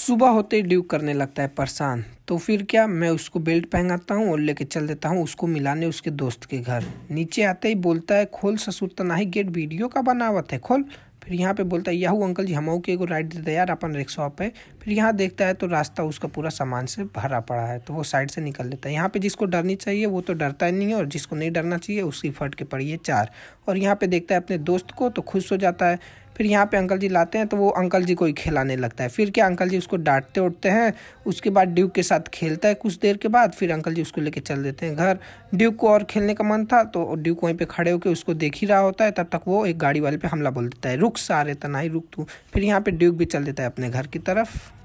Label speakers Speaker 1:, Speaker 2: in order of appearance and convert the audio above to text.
Speaker 1: सुबह होते ही ड्यू करने लगता है परेशान तो फिर क्या मैं उसको बेल्ट पहनाता हूँ और लेके चल देता हूँ उसको मिलाने उसके दोस्त के घर नीचे आते ही बोलता है खोल ससुर तनाही गेट वीडियो का बनावत है खोल फिर यहाँ पे बोलता है याहू अंकल जी हमऊ के एगो राइड दे दे यार अपन रिक्शा पे फिर यहाँ देखता है तो रास्ता उसका पूरा सामान से भरा पड़ा है तो वो साइड से निकल लेता है यहाँ पे जिसको डरनी चाहिए वो तो डरता ही नहीं है और जिसको नहीं डरना चाहिए उसकी फट के पड़ी है चार और यहाँ पे देखता है अपने दोस्त को तो खुश हो जाता है फिर यहाँ पे अंकल जी लाते हैं तो वो अंकल जी को ही खिलाने लगता है फिर क्या अंकल जी उसको डांटते उठते हैं उसके बाद ड्यूक के साथ खेलता है कुछ देर के बाद फिर अंकल जी उसको लेके चल देते हैं घर ड्यूक को और खेलने का मन था तो ड्यूक वहीं पर खड़े होकर उसको देख ही रहा होता है तब तक वो एक गाड़ी वाले पर हमला बोल देता है रुक सारे तनाई रुक तू फिर यहाँ पर ड्यूक भी चल देता है अपने घर की
Speaker 2: तरफ